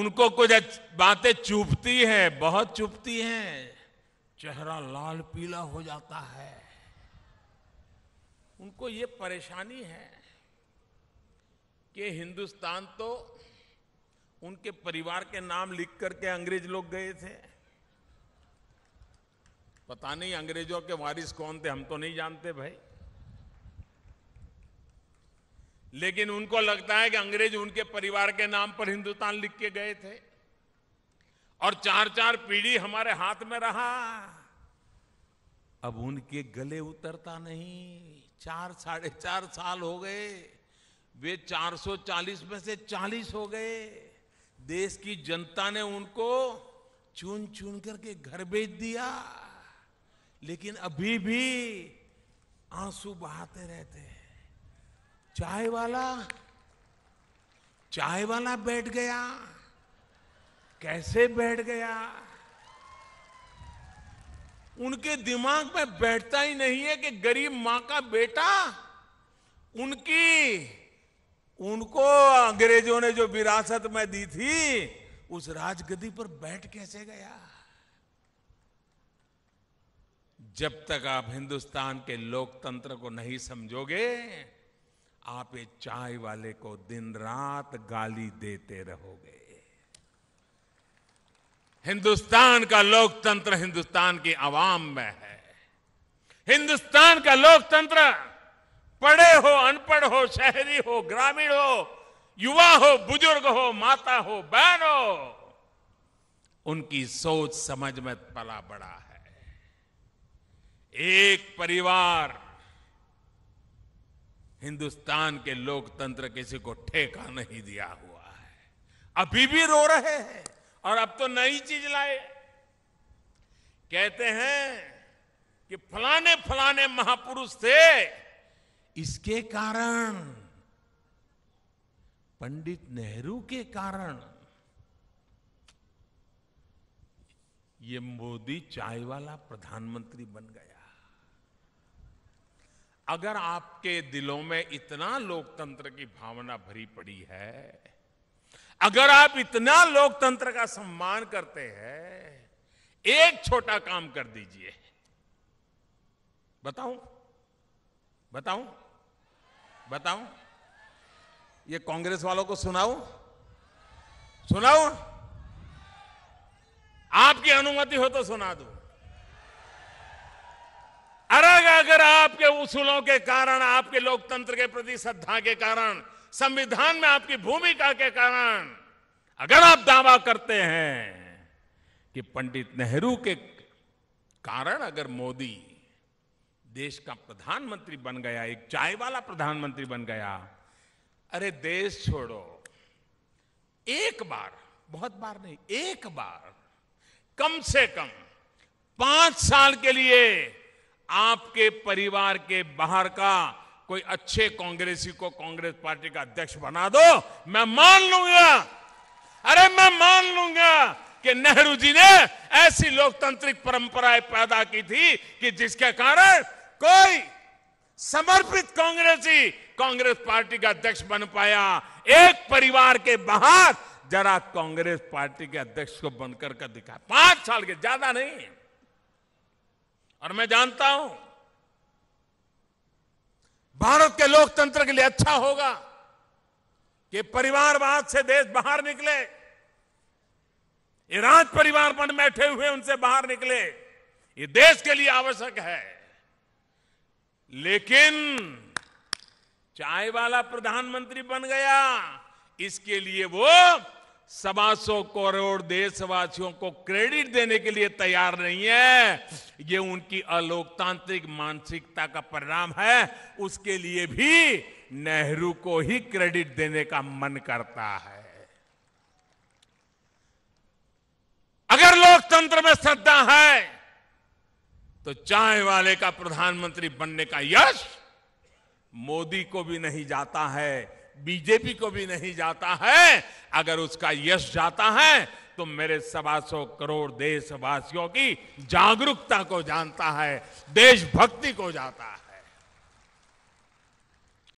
उनको कुछ बातें चुपती हैं बहुत चुपती हैं चेहरा लाल पीला हो जाता है उनको ये परेशानी है कि हिंदुस्तान तो उनके परिवार के नाम लिख करके अंग्रेज लोग गए थे पता नहीं अंग्रेजों के वारिस कौन थे हम तो नहीं जानते भाई लेकिन उनको लगता है कि अंग्रेज उनके परिवार के नाम पर हिंदुस्तान लिख के गए थे और चार चार पीढ़ी हमारे हाथ में रहा अब उनके गले उतरता नहीं चार साढ़े चार साल हो गए वे 440 में से 40 हो गए देश की जनता ने उनको चुन चुन करके घर भेज दिया लेकिन अभी भी आंसू बहाते रहते हैं चाय वाला चाय वाला बैठ गया कैसे बैठ गया उनके दिमाग में बैठता ही नहीं है कि गरीब मां का बेटा उनकी उनको अंग्रेजों ने जो विरासत में दी थी उस राजगद्दी पर बैठ कैसे गया जब तक आप हिंदुस्तान के लोकतंत्र को नहीं समझोगे आप ये चाय वाले को दिन रात गाली देते रहोगे हिंदुस्तान का लोकतंत्र हिंदुस्तान की आवाम में है हिंदुस्तान का लोकतंत्र पढ़े हो अनपढ़ हो शहरी हो ग्रामीण हो युवा हो बुजुर्ग हो माता हो बहन हो उनकी सोच समझ में पला बड़ा है एक परिवार हिंदुस्तान के लोकतंत्र किसी को ठेका नहीं दिया हुआ है अभी भी रो रहे हैं और अब तो नई चीज लाए कहते हैं कि फलाने फलाने महापुरुष थे इसके कारण पंडित नेहरू के कारण ये मोदी चाय वाला प्रधानमंत्री बन गया अगर आपके दिलों में इतना लोकतंत्र की भावना भरी पड़ी है अगर आप इतना लोकतंत्र का सम्मान करते हैं एक छोटा काम कर दीजिए बताऊं बताऊं बताऊं ये कांग्रेस वालों को सुनाऊं सुनाऊं आपकी अनुमति हो तो सुना दूं आज अगर आपके उसूलों के कारण आपके लोकतंत्र के प्रति श्रद्धा के कारण संविधान में आपकी भूमिका के कारण अगर आप दावा करते हैं कि पंडित नेहरू के कारण अगर मोदी देश का प्रधानमंत्री बन गया एक चाय वाला प्रधानमंत्री बन गया अरे देश छोड़ो एक बार बहुत बार नहीं एक बार कम से कम पांच साल के लिए आपके परिवार के बाहर का कोई अच्छे कांग्रेसी को कांग्रेस पार्टी का अध्यक्ष बना दो मैं मान लूंगा अरे मैं मान लूंगा कि नेहरू जी ने ऐसी लोकतांत्रिक परंपराएं पैदा की थी कि जिसके कारण कोई समर्पित कांग्रेसी कांग्रेस पार्टी का अध्यक्ष बन पाया एक परिवार के बाहर जरा कांग्रेस पार्टी के अध्यक्ष को बनकर कर दिखा पांच साल के ज्यादा नहीं है और मैं जानता हूं भारत के लोकतंत्र के लिए अच्छा होगा कि परिवारवाद से देश बाहर निकले ये राज परिवार पर बैठे हुए उनसे बाहर निकले ये देश के लिए आवश्यक है लेकिन चाय वाला प्रधानमंत्री बन गया इसके लिए वो सवा सौ करोड़ देशवासियों को क्रेडिट देने के लिए तैयार नहीं है ये उनकी अलोकतांत्रिक मानसिकता का परिणाम है उसके लिए भी नेहरू को ही क्रेडिट देने का मन करता है अगर लोकतंत्र में श्रद्धा है तो चाय वाले का प्रधानमंत्री बनने का यश मोदी को भी नहीं जाता है बीजेपी को भी नहीं जाता है अगर उसका यश जाता है तो मेरे सवा सौ करोड़ देशवासियों की जागरूकता को जानता है देशभक्ति को जाता है